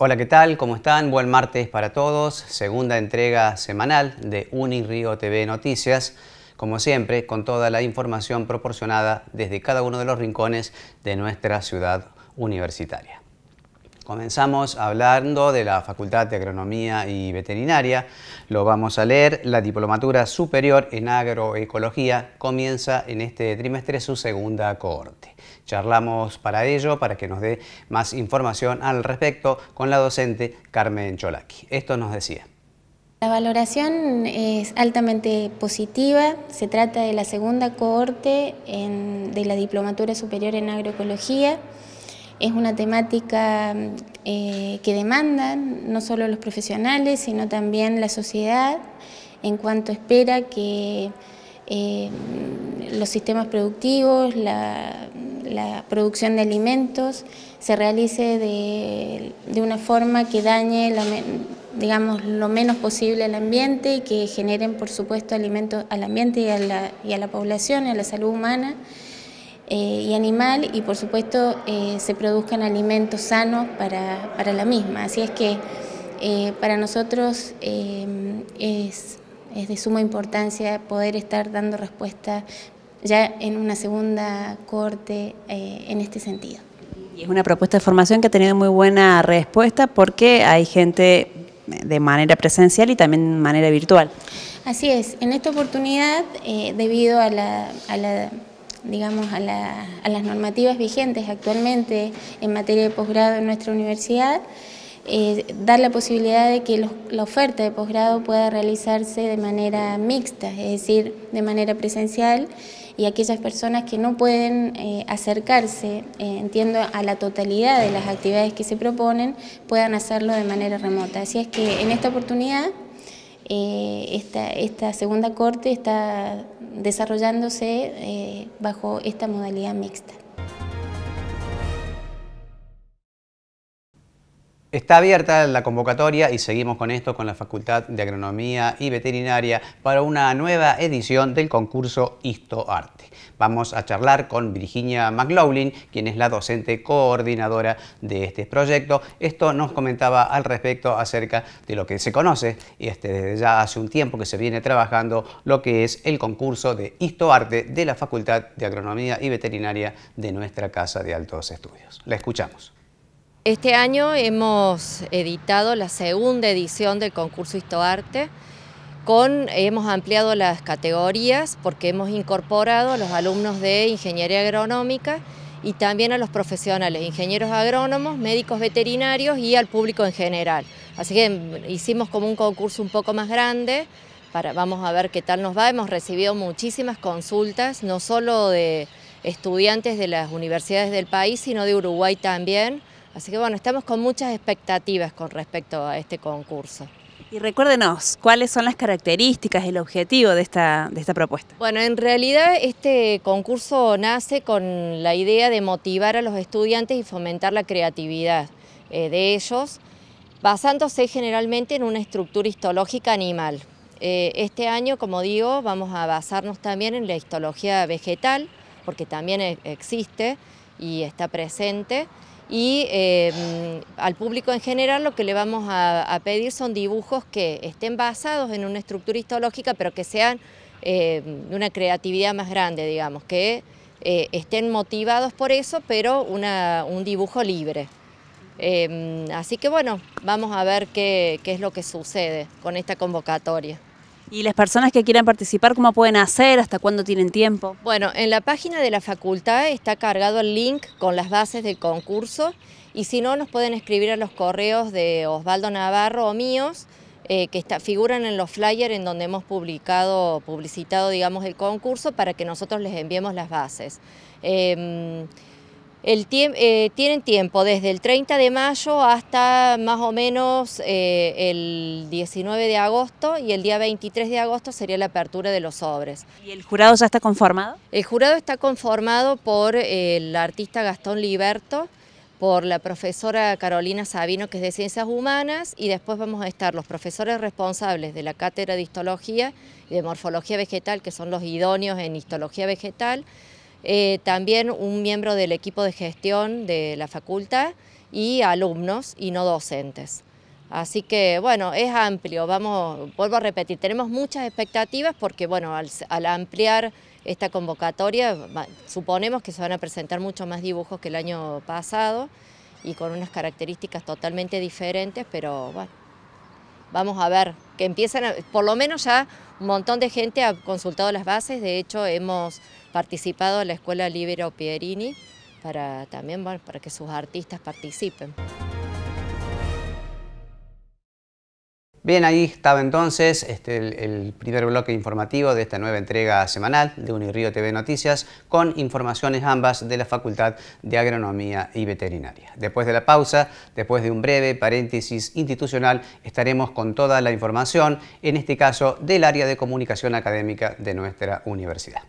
Hola, ¿qué tal? ¿Cómo están? Buen martes para todos. Segunda entrega semanal de Unirío TV Noticias. Como siempre, con toda la información proporcionada desde cada uno de los rincones de nuestra ciudad universitaria. Comenzamos hablando de la Facultad de Agronomía y Veterinaria. Lo vamos a leer. La diplomatura superior en agroecología comienza en este trimestre su segunda cohorte. Charlamos para ello, para que nos dé más información al respecto con la docente Carmen Cholaki. Esto nos decía. La valoración es altamente positiva, se trata de la segunda cohorte de la Diplomatura Superior en Agroecología es una temática eh, que demandan no solo los profesionales, sino también la sociedad, en cuanto espera que eh, los sistemas productivos, la, producción de alimentos, se realice de, una forma que dañe digamos, lo menos posible al ambiente y que generen, por supuesto, alimentos al ambiente y a la, y a la población, a la salud humana. Eh, y animal y por supuesto eh, se produzcan alimentos sanos para, la misma. Así es que eh, para nosotros es, de suma importancia poder estar dando respuesta ya en una segunda corte en este sentido. Y es una propuesta de formación que ha tenido muy buena respuesta porque hay gente de manera presencial y también de manera virtual. Así es, en esta oportunidad, debido a la, digamos, a, las normativas vigentes actualmente en materia de posgrado en nuestra universidad, eh, dar la posibilidad de que la oferta de posgrado pueda realizarse de manera mixta, es decir, de manera presencial, y aquellas personas que no pueden eh, acercarse, eh, entiendo, a la totalidad de las actividades que se proponen, puedan hacerlo de manera remota. Así es que en esta oportunidad eh, esta, segunda corte está desarrollándose eh, bajo esta modalidad mixta. Está abierta la convocatoria y seguimos con esto con la Facultad de Agronomía y Veterinaria para una nueva edición del concurso Histoarte. Vamos a charlar con Virginia McLaughlin, quien es la docente coordinadora de este proyecto. Esto nos comentaba al respecto acerca de lo que se conoce y este, desde ya hace un tiempo que se viene trabajando lo que es el concurso de Histoarte de la Facultad de Agronomía y Veterinaria de nuestra Casa de Altos Estudios. La escuchamos. Este año hemos editado la segunda edición del concurso Histoarte. Con, hemos ampliado las categorías porque hemos incorporado a los alumnos de ingeniería agronómica y también a los profesionales, ingenieros agrónomos, médicos veterinarios y al público en general. Así que hicimos como un concurso un poco más grande, para, vamos a ver qué tal nos va. Hemos recibido muchísimas consultas, no solo de estudiantes de las universidades del país, sino de Uruguay también. Así que bueno, estamos con muchas expectativas con respecto a este concurso. Y recuérdenos, ¿cuáles son las características, el objetivo de esta, propuesta? Bueno, en realidad este concurso nace con la idea de motivar a los estudiantes y fomentar la creatividad eh, de ellos, basándose generalmente en una estructura histológica animal. Eh, este año, como digo, vamos a basarnos también en la histología vegetal, porque también e-, existe y está presente y em, al público en general lo que le vamos a, pedir son dibujos que estén basados en una estructura histológica, pero que sean em, de una creatividad más grande, digamos, que eh, estén motivados por eso, pero un dibujo libre. Em, así que bueno, vamos a ver qué es lo que sucede con esta convocatoria. ¿Y las personas que quieran participar, cómo pueden hacer? ¿Hasta cuándo tienen tiempo? Bueno, en la página de la facultad está cargado el link con las bases del concurso y si no, nos pueden escribir a los correos de Osvaldo Navarro o míos, eh, que figuran en los flyers en donde hemos publicado, publicitado, digamos, el concurso para que nosotros les enviemos las bases. Em, eh, tienen tiempo desde el 30 de mayo hasta más o menos eh, el 19 de agosto y el día 23 de agosto sería la apertura de los sobres. ¿Y el jurado ya está conformado? El jurado está conformado por eh, el artista Gastón Liberto, por la profesora Carolina Sabino, que es de Ciencias Humanas, y después vamos a estar los profesores responsables de la Cátedra de Histología y de Morfología Vegetal, que son los idóneos en Histología Vegetal, eh, también un miembro del equipo de gestión de la facultad y alumnos y no docentes. Así que, bueno, es amplio, vamos, vuelvo a repetir, tenemos muchas expectativas porque, bueno, al, ampliar esta convocatoria suponemos que se van a presentar muchos más dibujos que el año pasado y con unas características totalmente diferentes, pero bueno vamos a ver, que empiecen a, por lo menos ya un montón de gente ha consultado las bases, de hecho hemos participado en la Escuela Libero Pierini para también para que sus artistas participen. Bien, ahí estaba entonces este, el, el, primer bloque informativo de esta nueva entrega semanal de Unirío TV Noticias con informaciones ambas de la Facultad de Agronomía y Veterinaria. Después de la pausa, después de un breve paréntesis institucional, estaremos con toda la información, en este caso del área de comunicación académica de nuestra universidad.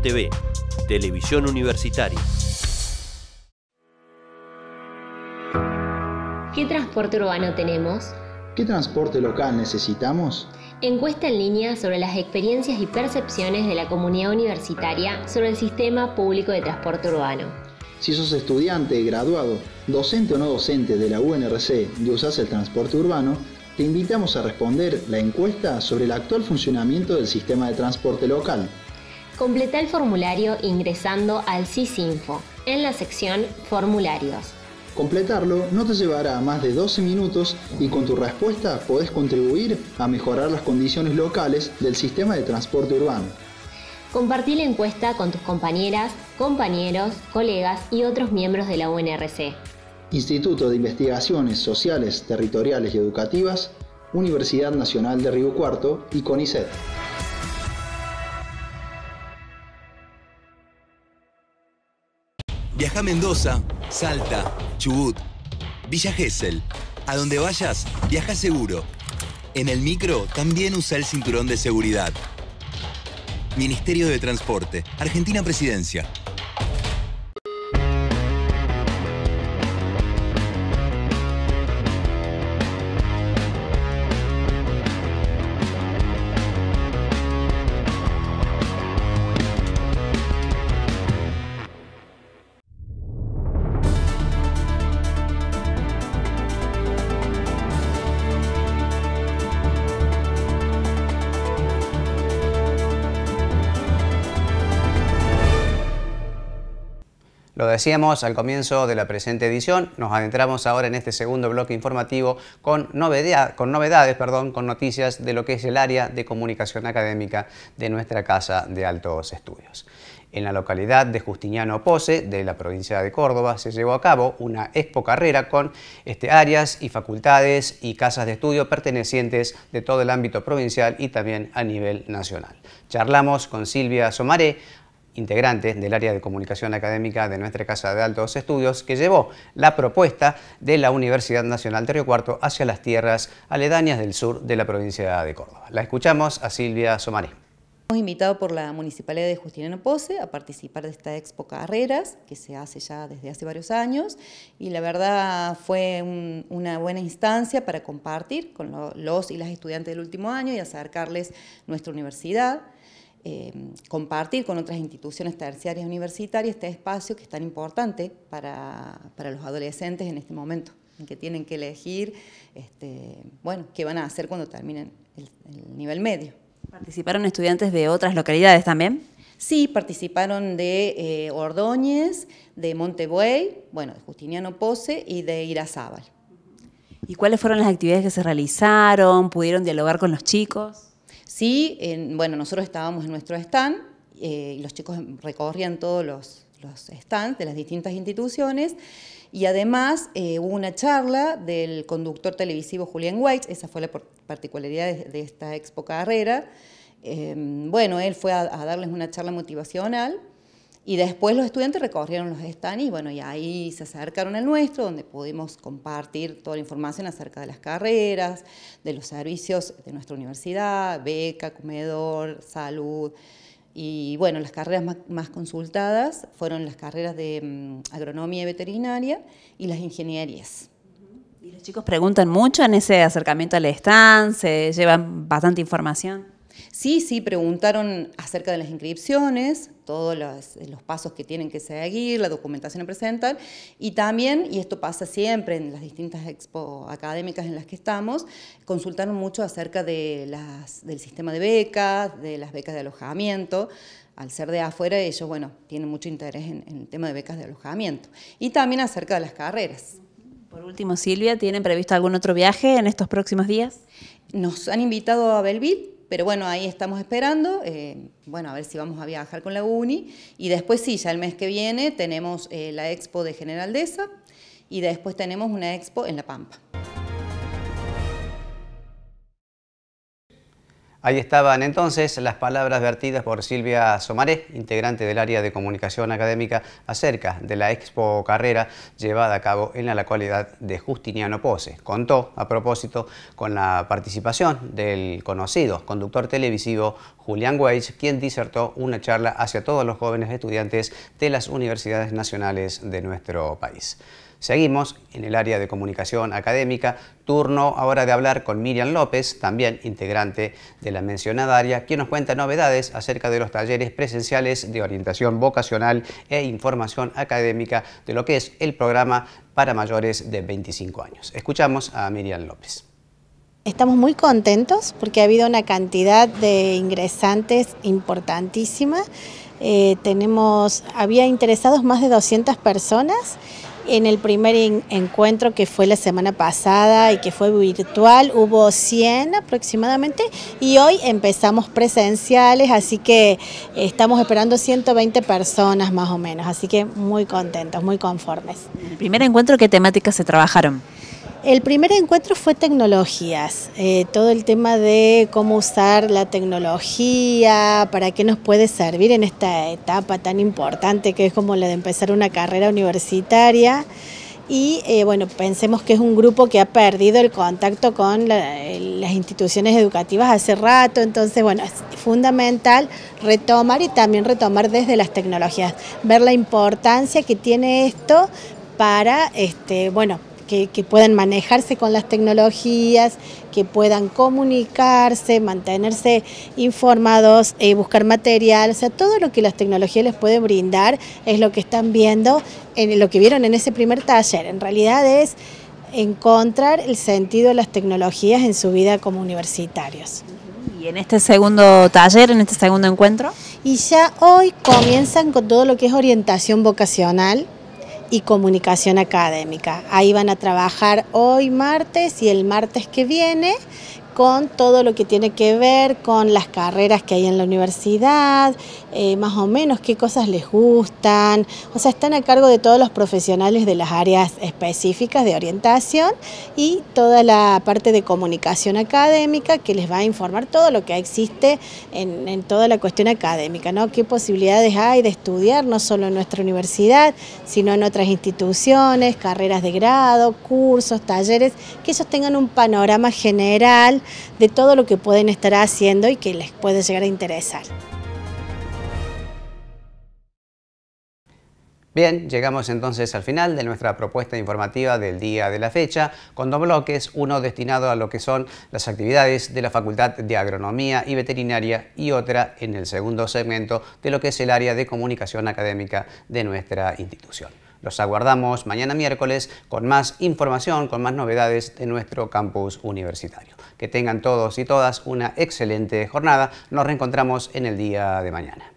TV, Televisión Universitaria. ¿Qué transporte urbano tenemos? ¿Qué transporte local necesitamos? Encuesta en línea sobre las experiencias y percepciones de la comunidad universitaria sobre el sistema público de transporte urbano. Si sos estudiante, graduado, docente o no docente de la UNRC y usas el transporte urbano, te invitamos a responder la encuesta sobre el actual funcionamiento del sistema de transporte local. Completa el formulario ingresando al SISINFO en la sección Formularios. Completarlo no te llevará más de 12 minutos y con tu respuesta podés contribuir a mejorar las condiciones locales del sistema de transporte urbano. Compartí la encuesta con tus compañeras, compañeros, colegas y otros miembros de la UNRC. Instituto de Investigaciones Sociales, Territoriales y Educativas, Universidad Nacional de Río Cuarto y CONICET. Viaja a Mendoza, Salta, Chubut, Villa Gesell. A donde vayas, viaja seguro. En el micro también usa el cinturón de seguridad. Ministerio de Transporte, Argentina Presidencia. decíamos al comienzo de la presente edición, nos adentramos ahora en este segundo bloque informativo con, con novedades, perdón, con noticias de lo que es el área de comunicación académica de nuestra Casa de Altos Estudios. En la localidad de Justiniano Pose, de la provincia de Córdoba, se llevó a cabo una expo carrera con este, áreas y facultades y casas de estudio pertenecientes de todo el ámbito provincial y también a nivel nacional. Charlamos con Silvia Somaré, integrante del área de comunicación académica de nuestra Casa de Altos Estudios, que llevó la propuesta de la Universidad Nacional Río Cuarto hacia las tierras aledañas del sur de la provincia de Córdoba. La escuchamos a Silvia Somaré. Hemos invitado por la Municipalidad de Justiniano Pose a participar de esta Expo Carreras, que se hace ya desde hace varios años, y la verdad fue una buena instancia para compartir con los y las estudiantes del último año y acercarles nuestra universidad. Em, compartir con otras instituciones terciarias universitarias este espacio que es tan importante para, los adolescentes en este momento, en que tienen que elegir este, bueno, qué van a hacer cuando terminen el, nivel medio. ¿Participaron estudiantes de otras localidades también? Sí, participaron de eh, Ordóñez, de Montebuey, bueno, de Justiniano Pose y de Irazábal. ¿Y cuáles fueron las actividades que se realizaron? ¿Pudieron dialogar con los chicos? Sí, en, bueno, nosotros estábamos en nuestro stand eh, y los chicos recorrían todos los, stands de las distintas instituciones y además eh, hubo una charla del conductor televisivo Julian White, esa fue la particularidad de, esta expo carrera. Em, bueno, él fue a, darles una charla motivacional y después los estudiantes recorrieron los stands y bueno, y ahí se acercaron al nuestro, donde pudimos compartir toda la información acerca de las carreras, de los servicios de nuestra universidad, beca, comedor, salud. Y bueno, las carreras más, consultadas fueron las carreras de mm, agronomía y veterinaria y las ingenierías. ¿Y los chicos preguntan mucho en ese acercamiento al stand? ¿Se llevan bastante información? Sí, sí, preguntaron acerca de las inscripciones, todos eh, los, pasos que tienen que seguir, la documentación que presentar, y también, y esto pasa siempre en las distintas expo académicas en las que estamos, consultaron mucho acerca del sistema de becas, de las becas de alojamiento, al ser de afuera, ellos, bueno, tienen mucho interés en, el tema de becas de alojamiento. Y también acerca de las carreras. Por último, Silvia, ¿tienen previsto algún otro viaje en estos próximos días? Nos han invitado a Belville pero bueno, ahí estamos esperando, eh, bueno, a ver si vamos a viajar con la UNI. Y después sí, ya el mes que viene tenemos eh, la expo de Generaldesa y después tenemos una expo en La Pampa. Ahí estaban entonces las palabras vertidas por Silvia Somaré, integrante del área de comunicación académica, acerca de la expo carrera llevada a cabo en la localidad de Justiniano Pose. Contó, a propósito, con la participación del conocido conductor televisivo Julián Weich, quien disertó una charla hacia todos los jóvenes estudiantes de las universidades nacionales de nuestro país. Seguimos en el área de comunicación académica, turno ahora de hablar con Miriam López, también integrante de la mencionada área, quien nos cuenta novedades acerca de los talleres presenciales de orientación vocacional e información académica de lo que es el programa para mayores de 25 años. Escuchamos a Miriam López. Estamos muy contentos porque ha habido una cantidad de ingresantes importantísima. Eh, tenemos, había interesados más de 200 personas en el primer encuentro que fue la semana pasada y que fue virtual, hubo 100 aproximadamente y hoy empezamos presenciales, así que estamos esperando 120 personas más o menos, así que muy contentos, muy conformes. ¿El primer encuentro qué temáticas se trabajaron? El primer encuentro fue tecnologías, eh, todo el tema de cómo usar la tecnología, para qué nos puede servir en esta etapa tan importante que es como la de empezar una carrera universitaria. Y eh, bueno, pensemos que es un grupo que ha perdido el contacto con las instituciones educativas hace rato, entonces bueno, es fundamental retomar y también retomar desde las tecnologías, ver la importancia que tiene esto para, este, bueno, que, puedan manejarse con las tecnologías, que puedan comunicarse, mantenerse informados, eh, buscar material, o sea, todo lo que las tecnologías les pueden brindar es lo que están viendo, en lo que vieron en ese primer taller. En realidad es encontrar el sentido de las tecnologías en su vida como universitarios. ¿Y en este segundo taller, en este segundo encuentro? Y ya hoy comienzan con todo lo que es orientación vocacional, y comunicación académica. Ahí van a trabajar hoy martes y el martes que viene con todo lo que tiene que ver con las carreras que hay en la universidad, eh, más o menos qué cosas les gustan, o sea, están a cargo de todos los profesionales de las áreas específicas de orientación y toda la parte de comunicación académica que les va a informar todo lo que existe en, en toda la cuestión académica, ¿no? qué posibilidades hay de estudiar no solo en nuestra universidad, sino en otras instituciones, carreras de grado, cursos, talleres, que ellos tengan un panorama general de todo lo que pueden estar haciendo y que les puede llegar a interesar. Bien, llegamos entonces al final de nuestra propuesta informativa del día de la fecha, con dos bloques, uno destinado a lo que son las actividades de la Facultad de Agronomía y Veterinaria y otra en el segundo segmento de lo que es el área de comunicación académica de nuestra institución. Los aguardamos mañana miércoles con más información, con más novedades de nuestro campus universitario. Que tengan todos y todas una excelente jornada. Nos reencontramos en el día de mañana.